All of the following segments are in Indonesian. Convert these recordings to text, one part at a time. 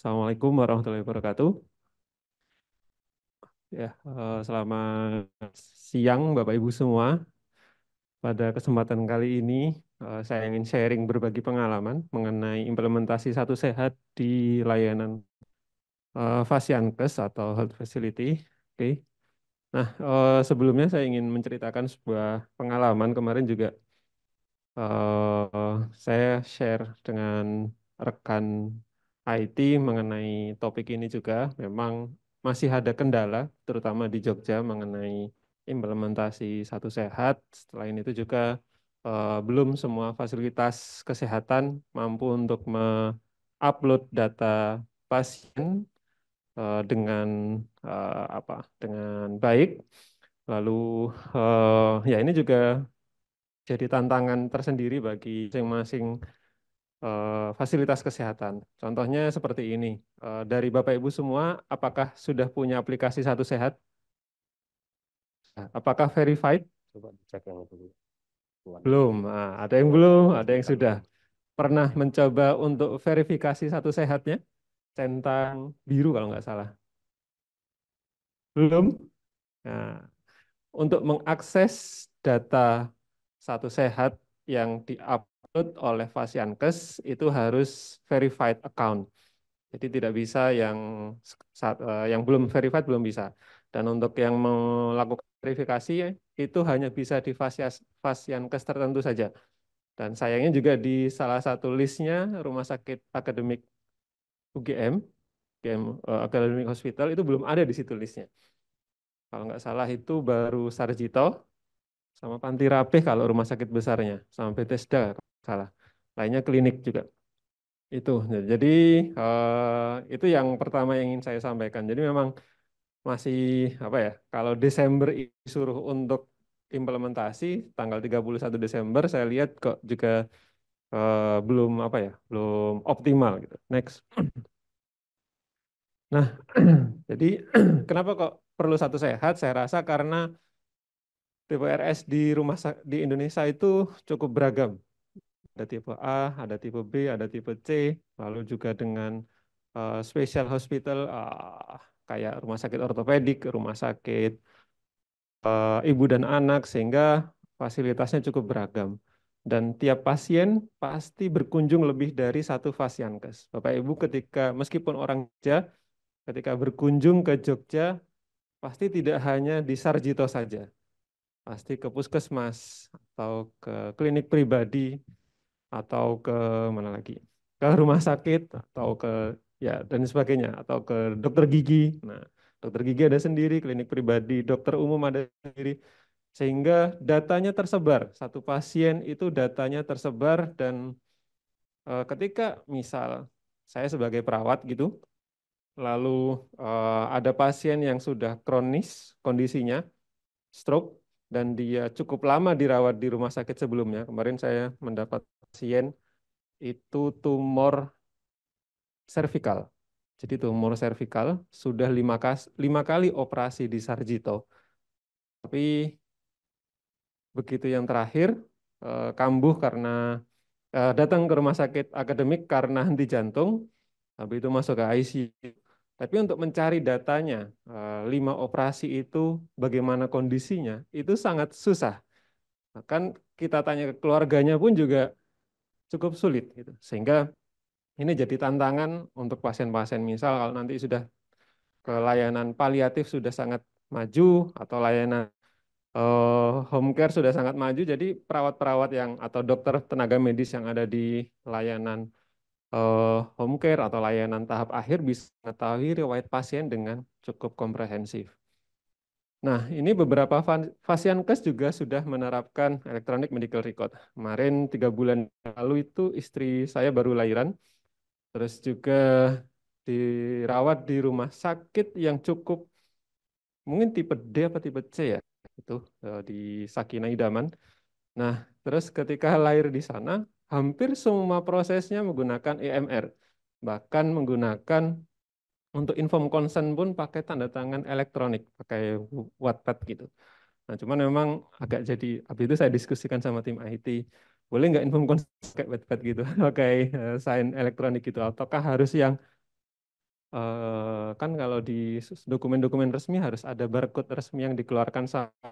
Assalamualaikum warahmatullahi wabarakatuh. Ya, eh, selamat siang Bapak Ibu semua. Pada kesempatan kali ini eh, saya ingin sharing berbagi pengalaman mengenai implementasi satu sehat di layanan eh, Fasiankes atau Health Facility. Oke. Nah, sebelumnya saya ingin menceritakan sebuah pengalaman kemarin juga saya share dengan rekan IT mengenai topik ini juga memang masih ada kendala, terutama di Jogja mengenai implementasi satu sehat. Selain itu juga eh, belum semua fasilitas kesehatan mampu untuk mengupload data pasien eh, dengan eh, apa? Dengan baik. Lalu eh, ya ini juga jadi tantangan tersendiri bagi masing-masing Eh, fasilitas kesehatan. Contohnya seperti ini. Eh, dari Bapak Ibu semua, apakah sudah punya aplikasi Satu Sehat? Apakah verified? Coba dicek yang Belum. Nah, ada yang belum, ada yang sudah. Pernah mencoba untuk verifikasi Satu Sehatnya? Centang biru kalau nggak salah. Belum? Nah, untuk mengakses data Satu Sehat yang di-up diupload oleh Fasiankes itu harus verified account. Jadi tidak bisa yang saat, eh, yang belum verified belum bisa. Dan untuk yang melakukan verifikasi itu hanya bisa di Fasiankes tertentu saja. Dan sayangnya juga di salah satu listnya Rumah Sakit Akademik UGM, UGM eh, Academic Hospital itu belum ada di situ listnya. Kalau nggak salah itu baru Sarjito sama Panti Rapih kalau rumah sakit besarnya, sama Bethesda salah. Lainnya klinik juga. Itu. Jadi eh, itu yang pertama yang ingin saya sampaikan. Jadi memang masih apa ya? Kalau Desember disuruh untuk implementasi tanggal 31 Desember saya lihat kok juga eh, belum apa ya? Belum optimal gitu. Next. Nah, jadi kenapa kok perlu satu sehat? Saya rasa karena TPRS di rumah di Indonesia itu cukup beragam ada tipe A, ada tipe B, ada tipe C, lalu juga dengan uh, special hospital uh, kayak rumah sakit ortopedik, rumah sakit uh, ibu dan anak sehingga fasilitasnya cukup beragam. Dan tiap pasien pasti berkunjung lebih dari satu fasiankes. Bapak Ibu ketika meskipun orang Jogja, ketika berkunjung ke Jogja, pasti tidak hanya di Sarjito saja. Pasti ke puskesmas atau ke klinik pribadi, atau ke mana lagi ke rumah sakit atau ke ya dan sebagainya atau ke dokter gigi nah dokter gigi ada sendiri klinik pribadi dokter umum ada sendiri sehingga datanya tersebar satu pasien itu datanya tersebar dan e, ketika misal saya sebagai perawat gitu lalu e, ada pasien yang sudah kronis kondisinya stroke dan dia cukup lama dirawat di rumah sakit sebelumnya. Kemarin saya mendapat pasien itu tumor cervical. Jadi tumor cervical sudah lima, kas, lima kali operasi di Sarjito. Tapi begitu yang terakhir eh, kambuh karena eh, datang ke rumah sakit akademik karena henti jantung. tapi itu masuk ke ICU tapi untuk mencari datanya, eh, lima operasi itu bagaimana kondisinya, itu sangat susah. Bahkan kita tanya ke keluarganya pun juga cukup sulit. Gitu. Sehingga ini jadi tantangan untuk pasien-pasien misal kalau nanti sudah ke layanan paliatif sudah sangat maju atau layanan uh, home care sudah sangat maju, jadi perawat-perawat yang atau dokter tenaga medis yang ada di layanan uh, home care atau layanan tahap akhir bisa mengetahui riwayat pasien dengan cukup komprehensif. Nah, ini beberapa pasien fasiankes juga sudah menerapkan electronic medical record. Kemarin tiga bulan lalu itu istri saya baru lahiran, terus juga dirawat di rumah sakit yang cukup mungkin tipe D apa tipe C ya itu eh, di Sakinah Idaman. Nah, terus ketika lahir di sana hampir semua prosesnya menggunakan EMR. Bahkan menggunakan untuk inform consent pun pakai tanda tangan elektronik, pakai Wattpad gitu. Nah, cuman memang agak jadi, habis itu saya diskusikan sama tim IT, boleh nggak inform consent pakai Wattpad gitu, pakai eh, sign elektronik gitu, ataukah harus yang uh, kan kalau di dokumen-dokumen resmi harus ada barcode resmi yang dikeluarkan sama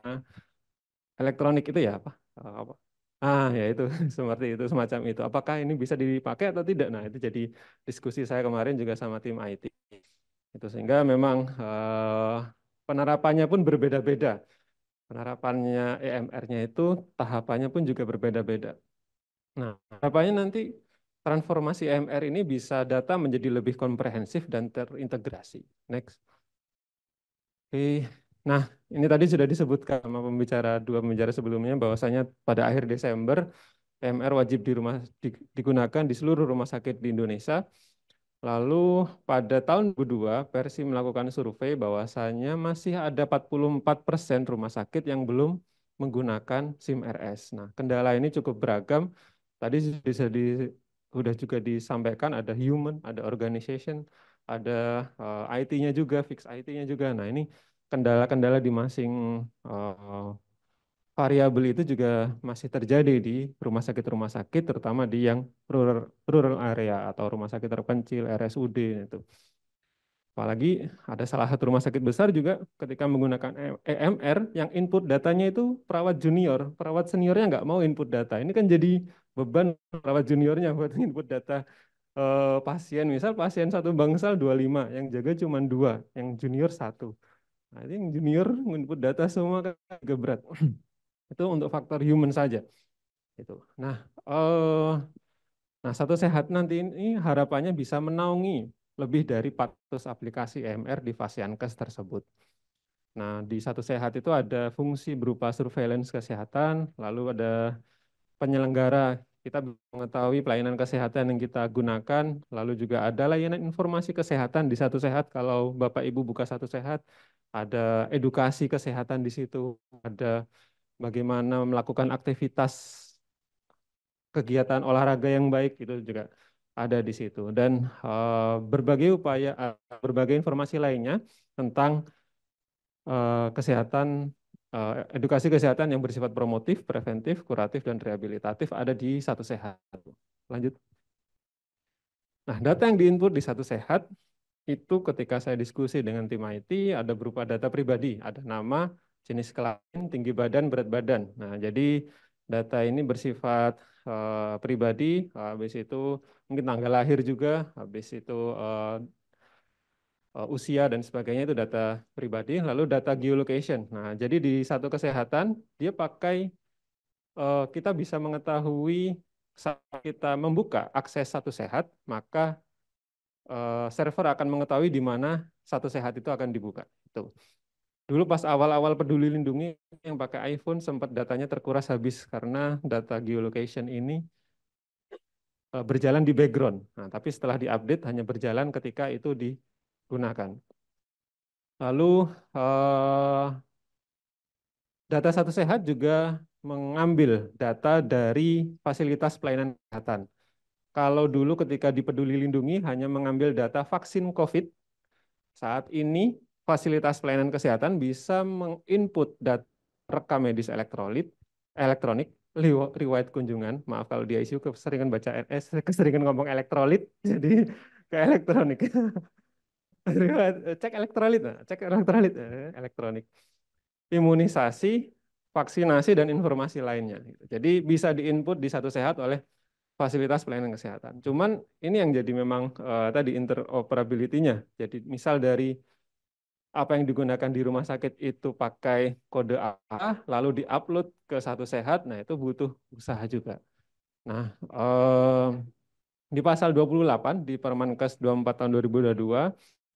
elektronik itu ya apa? Eh, apa Ah, ya itu seperti itu semacam itu. Apakah ini bisa dipakai atau tidak? Nah, itu jadi diskusi saya kemarin juga sama tim IT. Itu sehingga memang uh, penerapannya pun berbeda-beda. Penerapannya EMR-nya itu tahapannya pun juga berbeda-beda. Nah, harapannya nanti transformasi EMR ini bisa data menjadi lebih komprehensif dan terintegrasi. Next. Oke. Nah, ini tadi sudah disebutkan sama pembicara dua pembicara sebelumnya bahwasanya pada akhir Desember PMR wajib di rumah, di, digunakan di seluruh rumah sakit di Indonesia. Lalu pada tahun 2002, Persi melakukan survei bahwasanya masih ada 44 persen rumah sakit yang belum menggunakan SIM RS. Nah, kendala ini cukup beragam. Tadi bisa di, sudah juga disampaikan ada human, ada organization, ada uh, eh, IT-nya juga, fix IT-nya juga. Nah, ini kendala-kendala di masing uh, variabel itu juga masih terjadi di rumah sakit-rumah sakit, terutama di yang rural, rural area atau rumah sakit terpencil, RSUD itu. Apalagi ada salah satu rumah sakit besar juga ketika menggunakan EMR e yang input datanya itu perawat junior, perawat seniornya nggak mau input data. Ini kan jadi beban perawat juniornya buat input data eh, pasien. Misal pasien satu bangsal 25, yang jaga cuma dua, yang junior satu Nah, itu junior menginput data semua kan, agak berat. itu untuk faktor human saja. Itu. Nah, uh, nah satu sehat nanti ini harapannya bisa menaungi lebih dari 400 aplikasi EMR di Fasiankes tersebut. Nah, di satu sehat itu ada fungsi berupa surveillance kesehatan, lalu ada penyelenggara kita mengetahui pelayanan kesehatan yang kita gunakan, lalu juga ada layanan informasi kesehatan di Satu Sehat. Kalau Bapak Ibu buka Satu Sehat, ada edukasi kesehatan di situ, ada bagaimana melakukan aktivitas kegiatan olahraga yang baik itu juga ada di situ dan uh, berbagai upaya uh, berbagai informasi lainnya tentang uh, kesehatan Eh, edukasi kesehatan yang bersifat promotif, preventif, kuratif, dan rehabilitatif ada di satu sehat. Lanjut. Nah, data yang diinput di satu sehat itu ketika saya diskusi dengan tim IT ada berupa data pribadi, ada nama, jenis kelamin, tinggi badan, berat badan. Nah, jadi data ini bersifat uh, pribadi, habis itu mungkin tanggal lahir juga, habis itu uh, Eh, usia dan sebagainya itu data pribadi. Lalu data geolocation. Nah, jadi di satu kesehatan dia pakai eh, kita bisa mengetahui saat kita membuka akses satu sehat, maka eh, server akan mengetahui di mana satu sehat itu akan dibuka. Itu. Dulu pas awal-awal peduli lindungi yang pakai iPhone sempat datanya terkuras habis karena data geolocation ini berjalan di background. Nah, tapi setelah diupdate hanya berjalan ketika itu di gunakan. Lalu eh, data satu sehat juga mengambil data dari fasilitas pelayanan kesehatan. Kalau dulu ketika di Peduli Lindungi hanya mengambil data vaksin COVID, saat ini fasilitas pelayanan kesehatan bisa menginput data rekam medis elektrolit, elektronik riwayat kunjungan. Maaf kalau di ICU keseringan baca NS, eh, keseringan ngomong elektrolit, jadi ke elektronik. Eh, cek elektrolit, nah, cek elektrolit, eh, elektronik. Imunisasi, vaksinasi, dan informasi lainnya. Jadi bisa diinput di satu sehat oleh fasilitas pelayanan kesehatan. Cuman ini yang jadi memang uh, tadi interoperability Jadi misal dari apa yang digunakan di rumah sakit itu pakai kode A, lalu diupload ke satu sehat, nah itu butuh usaha juga. Nah, di pasal 28 di Permenkes 24 tahun 2022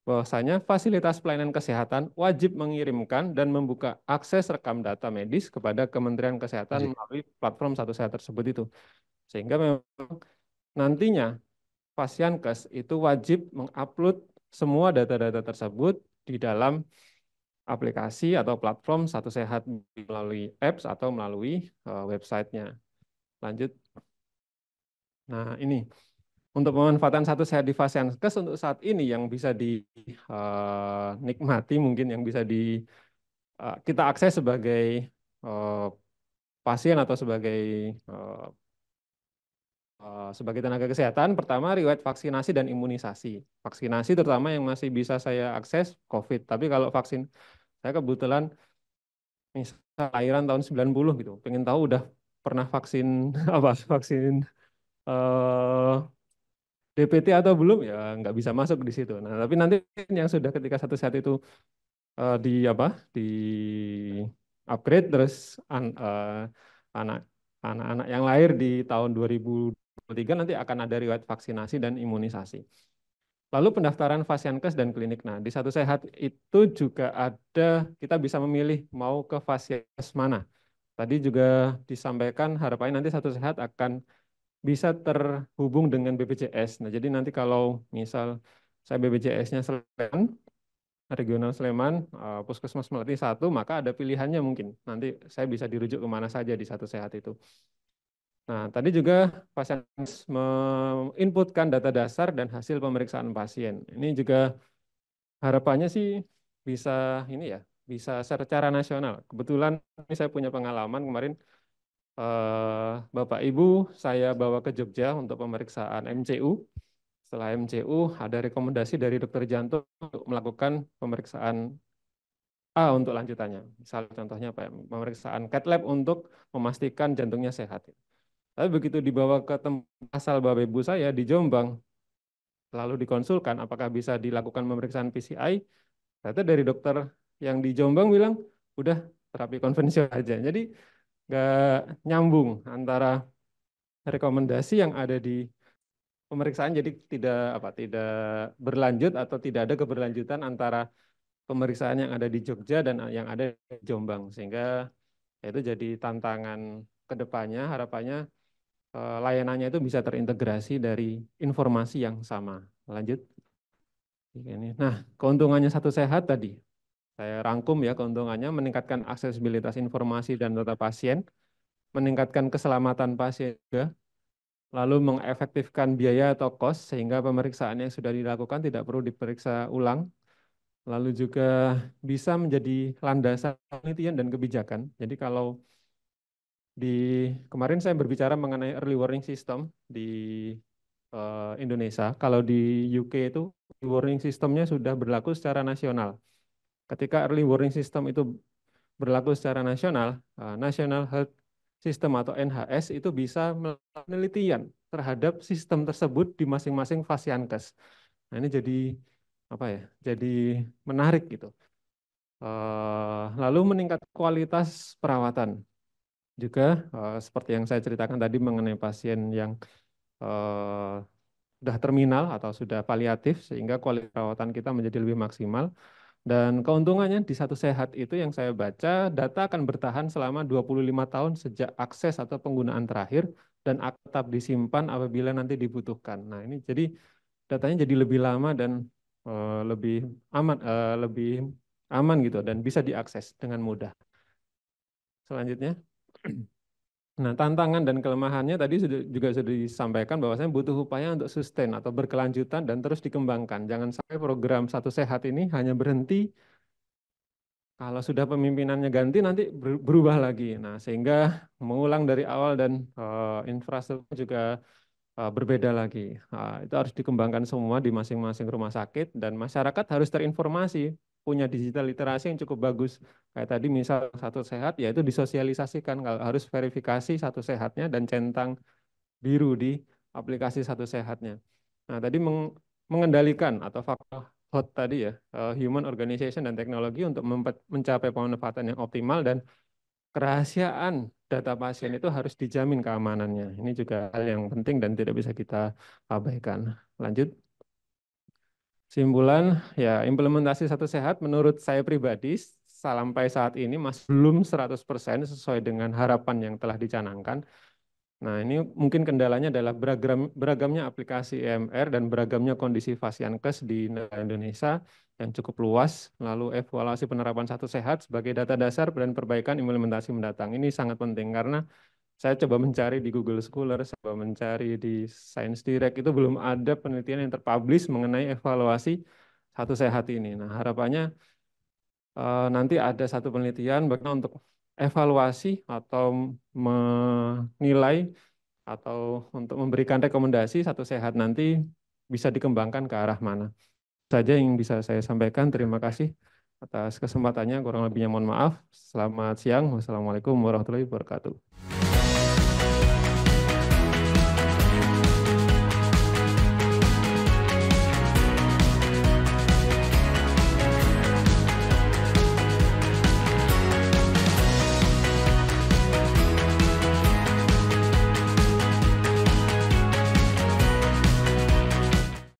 bahwasanya fasilitas pelayanan kesehatan wajib mengirimkan dan membuka akses rekam data medis kepada Kementerian Kesehatan melalui platform satu sehat tersebut itu. Sehingga memang nantinya pasien kes itu wajib mengupload semua data-data tersebut di dalam aplikasi atau platform satu sehat melalui apps atau melalui eh, websitenya. Lanjut. Nah, ini untuk pemanfaatan satu sertifikasi yang kes untuk saat ini yang bisa dinikmati eh, mungkin yang bisa di eh, kita akses sebagai eh, pasien atau sebagai sebagai tenaga kesehatan pertama riwayat vaksinasi dan imunisasi vaksinasi terutama yang masih bisa saya akses COVID tapi kalau vaksin saya kebetulan misal lahiran tahun 90 gitu pengen tahu udah pernah vaksin apa vaksin DPT atau belum ya nggak bisa masuk di situ. Nah, tapi nanti yang sudah ketika satu set itu uh, di apa di upgrade terus an, uh, anak anak-anak yang lahir di tahun 2023 nanti akan ada riwayat vaksinasi dan imunisasi. Lalu pendaftaran Fasiankes dan klinik. Nah, di satu sehat itu juga ada kita bisa memilih mau ke Fasiankes mana. Tadi juga disampaikan harapannya nanti satu sehat akan bisa terhubung dengan BPJS. Nah, jadi nanti kalau misal saya BPJS-nya Sleman, regional Sleman, eh, Puskesmas Melati satu, maka ada pilihannya mungkin. Nanti saya bisa dirujuk ke mana saja di satu sehat itu. Nah, tadi juga pasien menginputkan data dasar dan hasil pemeriksaan pasien. Ini juga harapannya sih bisa ini ya, bisa secara nasional. Kebetulan ini saya punya pengalaman kemarin Eh, Bapak Ibu, saya bawa ke Jogja untuk pemeriksaan MCU. Setelah MCU, ada rekomendasi dari dokter jantung untuk melakukan pemeriksaan A untuk lanjutannya. Misalnya contohnya apa Pemeriksaan cat lab untuk memastikan jantungnya sehat. Tapi begitu dibawa ke tempat asal Bapak Ibu saya di Jombang, lalu dikonsulkan apakah bisa dilakukan pemeriksaan PCI, ternyata dari dokter yang di Jombang bilang, udah terapi konvensional aja. Jadi nggak nyambung antara rekomendasi yang ada di pemeriksaan jadi tidak apa tidak berlanjut atau tidak ada keberlanjutan antara pemeriksaan yang ada di Jogja dan yang ada di Jombang sehingga ya itu jadi tantangan kedepannya harapannya eh, layanannya itu bisa terintegrasi dari informasi yang sama lanjut ini. nah keuntungannya satu sehat tadi saya rangkum ya keuntungannya meningkatkan aksesibilitas informasi dan data pasien, meningkatkan keselamatan pasien juga, lalu mengefektifkan biaya atau kos sehingga pemeriksaan yang sudah dilakukan tidak perlu diperiksa ulang, lalu juga bisa menjadi landasan penelitian dan kebijakan. Jadi kalau di kemarin saya berbicara mengenai early warning system di uh, Indonesia, kalau di UK itu warning systemnya sudah berlaku secara nasional. Ketika early warning system itu berlaku secara nasional, eh, National Health System atau NHS itu bisa melakukan penelitian terhadap sistem tersebut di masing-masing fasiankes. Nah ini jadi apa ya? Jadi menarik gitu. Eh, lalu meningkat kualitas perawatan juga eh, seperti yang saya ceritakan tadi mengenai pasien yang sudah terminal atau sudah paliatif sehingga kualitas perawatan kita menjadi lebih maksimal. Dan keuntungannya di satu sehat itu yang saya baca, data akan bertahan selama 25 tahun sejak akses atau penggunaan terakhir dan tetap disimpan apabila nanti dibutuhkan. Nah ini jadi datanya jadi lebih lama dan uh, lebih aman, uh, lebih aman gitu dan bisa diakses dengan mudah. Selanjutnya. Nah, tantangan dan kelemahannya tadi juga sudah disampaikan bahwasanya butuh upaya untuk sustain atau berkelanjutan dan terus dikembangkan. Jangan sampai program Satu Sehat ini hanya berhenti kalau sudah pemimpinannya ganti nanti berubah lagi. Nah, sehingga mengulang dari awal dan uh, infrastruktur juga uh, berbeda lagi. Uh, itu harus dikembangkan semua di masing-masing rumah sakit dan masyarakat harus terinformasi punya digital literasi yang cukup bagus. Kayak tadi misal satu sehat, yaitu disosialisasikan. Kalau harus verifikasi satu sehatnya dan centang biru di aplikasi satu sehatnya. Nah, tadi meng mengendalikan atau faktor hot tadi ya, eh, human organization dan teknologi untuk mencapai pemanfaatan yang optimal dan kerahasiaan data pasien itu harus dijamin keamanannya. Ini juga hal yang penting dan tidak bisa kita abaikan. Lanjut. Simpulan, ya implementasi satu sehat menurut saya pribadi sampai saat ini masih belum 100% sesuai dengan harapan yang telah dicanangkan. Nah, ini mungkin kendalanya adalah beragam, beragamnya aplikasi EMR dan beragamnya kondisi fasiankes di Indonesia yang cukup luas, lalu evaluasi penerapan satu sehat sebagai data dasar dan perbaikan implementasi mendatang. Ini sangat penting karena saya coba mencari di Google Scholar, saya coba mencari di Science Direct, itu belum ada penelitian yang terpublish mengenai evaluasi satu sehat ini. Nah, harapannya eh, nanti ada satu penelitian bagaimana untuk evaluasi atau menilai atau untuk memberikan rekomendasi satu sehat nanti bisa dikembangkan ke arah mana. Saja yang bisa saya sampaikan. Terima kasih atas kesempatannya. Kurang lebihnya mohon maaf. Selamat siang. Wassalamualaikum warahmatullahi wabarakatuh.